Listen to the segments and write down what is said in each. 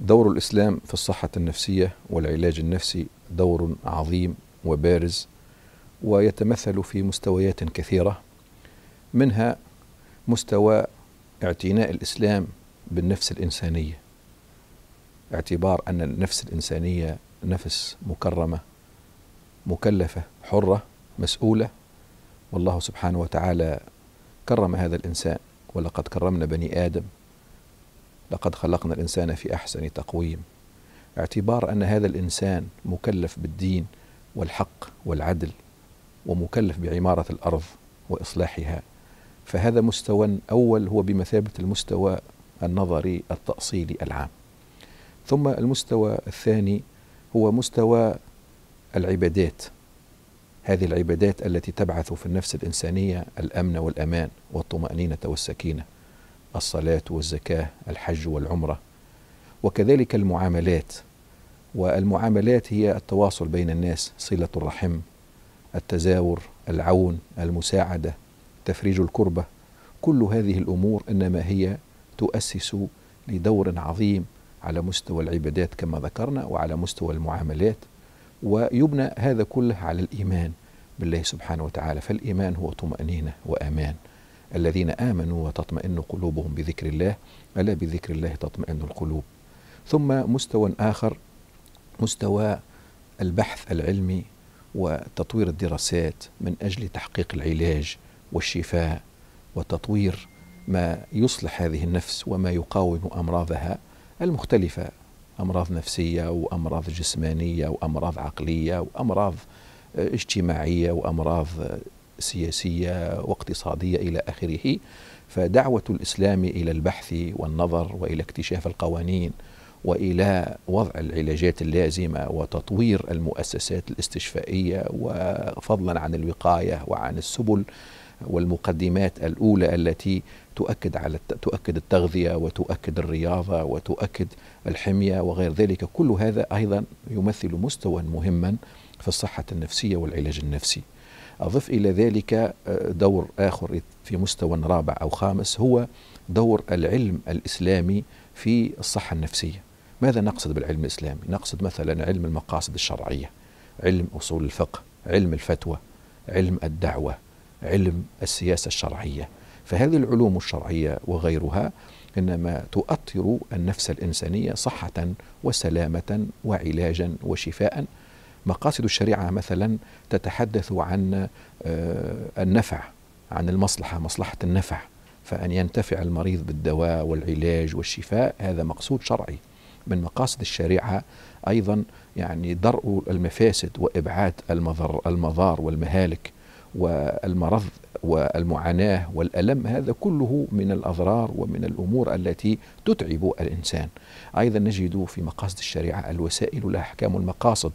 دور الإسلام في الصحة النفسية والعلاج النفسي دور عظيم وبارز ويتمثل في مستويات كثيرة منها مستوى اعتناء الإسلام بالنفس الإنسانية اعتبار أن النفس الإنسانية نفس مكرمة مكلفة حرة مسؤولة والله سبحانه وتعالى كرم هذا الإنسان ولقد كرمنا بني آدم لقد خلقنا الانسان في احسن تقويم اعتبار ان هذا الانسان مكلف بالدين والحق والعدل ومكلف بعماره الارض واصلاحها فهذا مستوى اول هو بمثابه المستوى النظري التاصيلي العام ثم المستوى الثاني هو مستوى العبادات هذه العبادات التي تبعث في النفس الانسانيه الامن والامان والطمانينه والسكينه الصلاة والزكاة الحج والعمرة وكذلك المعاملات والمعاملات هي التواصل بين الناس صلة الرحم التزاور العون المساعدة تفريج الكربة كل هذه الأمور إنما هي تؤسس لدور عظيم على مستوى العبادات كما ذكرنا وعلى مستوى المعاملات ويبنى هذا كله على الإيمان بالله سبحانه وتعالى فالإيمان هو طمأنينة وأمان الذين امنوا وتطمئن قلوبهم بذكر الله الا بذكر الله تطمئن القلوب ثم مستوى اخر مستوى البحث العلمي وتطوير الدراسات من اجل تحقيق العلاج والشفاء وتطوير ما يصلح هذه النفس وما يقاوم امراضها المختلفه امراض نفسيه وامراض جسمانيه وامراض عقليه وامراض اجتماعيه وامراض سياسية واقتصادية إلى آخره فدعوة الإسلام إلى البحث والنظر وإلى اكتشاف القوانين والى وضع العلاجات اللازمه وتطوير المؤسسات الاستشفائيه وفضلا عن الوقايه وعن السبل والمقدمات الاولى التي تؤكد على تؤكد التغذيه وتؤكد الرياضه وتؤكد الحميه وغير ذلك كل هذا ايضا يمثل مستوى مهما في الصحه النفسيه والعلاج النفسي أضف إلى ذلك آه، دور آخر في مستوى رابع أو خامس هو دور العلم الإسلامي في الصحة النفسية ماذا نقصد بالعلم الإسلامي؟ نقصد مثلا علم المقاصد الشرعية علم أصول الفقه علم الفتوى علم الدعوة علم السياسة الشرعية فهذه العلوم الشرعية وغيرها إنما تؤطر النفس الإنسانية صحة وسلامة وعلاجا وشفاء مقاصد الشريعة مثلا تتحدث عن آه، النفع عن المصلحة مصلحة النفع فأن ينتفع المريض بالدواء والعلاج والشفاء هذا مقصود شرعي من مقاصد الشريعة أيضا يعني درء المفاسد وإبعاد المضر المضار والمهالك والمرض والمعاناة والألم هذا كله من الأضرار ومن الأمور التي تتعب الإنسان أيضا نجد في مقاصد الشريعة الوسائل لها أحكام المقاصد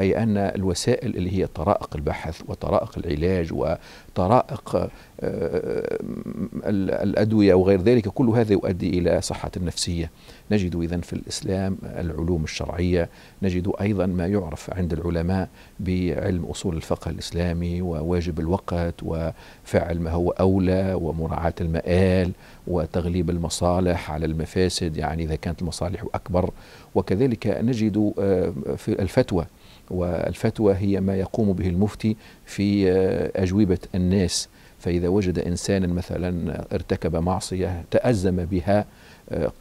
أي أن الوسائل اللي هي طرائق البحث وطرائق العلاج وطرائق آه، الأدوية وغير ذلك كل هذا يؤدي إلى صحة النفسية نجد إذا في الإسلام العلوم الشرعية نجد أيضا ما يعرف عند العلماء بعلم أصول الفقه الإسلامي وواجب الوقت وفعل ما هو أولى ومراعاة المآل وتغليب المصالح على المفاسد يعني إذا كانت المصالح أكبر وكذلك نجد آه، في الفتوى والفتوى هي ما يقوم به المفتي في آه، أجوبة الناس فإذا وجد إنسانا مثلا ارتكب معصية تأزم بها آه،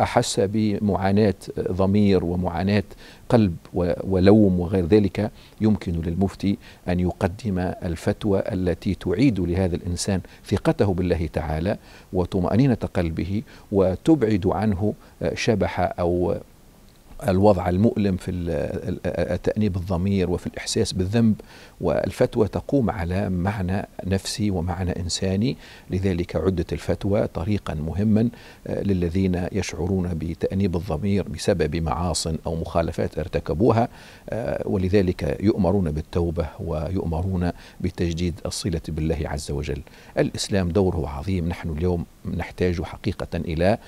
أحس بمعاناة ضمير ومعاناة قلب ولوم وغير ذلك يمكن للمفتي أن يقدم الفتوى التي تعيد لهذا الإنسان ثقته بالله تعالى وطمأنينة قلبه وتبعد عنه آه، شبح أو الوضع المؤلم في تأنيب الضمير وفي الإحساس بالذنب والفتوى تقوم على معنى نفسي ومعنى إنساني لذلك عدت الفتوى طريقا مهما آه، للذين يشعرون بتأنيب الضمير بسبب معاص أو مخالفات ارتكبوها آه، ولذلك يؤمرون بالتوبة ويؤمرون بتجديد الصلة بالله عز وجل الإسلام دوره عظيم نحن اليوم نحتاج حقيقة إلى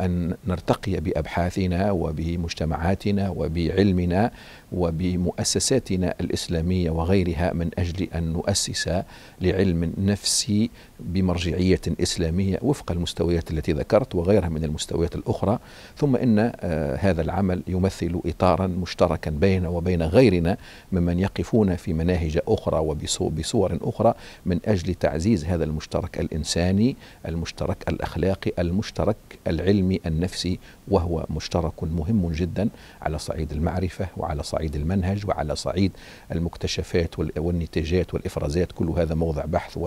أن نرتقي بأبحاثنا وبمجتمعاتنا بجامعاتنا وبعلمنا وبمؤسساتنا الإسلامية وغيرها من أجل أن نؤسس لعلم نفسي بمرجعية إسلامية وفق المستويات التي ذكرت وغيرها من المستويات الأخرى ثم إن آه، هذا العمل يمثل إطارا مشتركا بيننا وبين غيرنا ممن يقفون في مناهج أخرى وبصور أخرى من أجل تعزيز هذا المشترك الإنساني المشترك الأخلاقي المشترك العلمي النفسي وهو مشترك مهم جدا على صعيد المعرفة وعلى صعيد المنهج وعلى صعيد المكتشفات والنتاجات والإفرازات كل هذا موضع بحث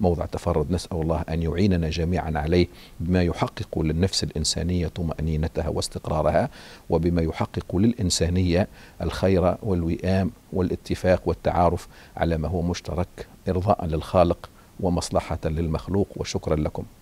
وموضع تفرد نسأل الله أن يعيننا جميعا عليه بما يحقق للنفس الإنسانية طمأنينتها واستقرارها وبما يحقق للإنسانية الخير والوئام والاتفاق والتعارف على ما هو مشترك إرضاء للخالق ومصلحة للمخلوق وشكرا لكم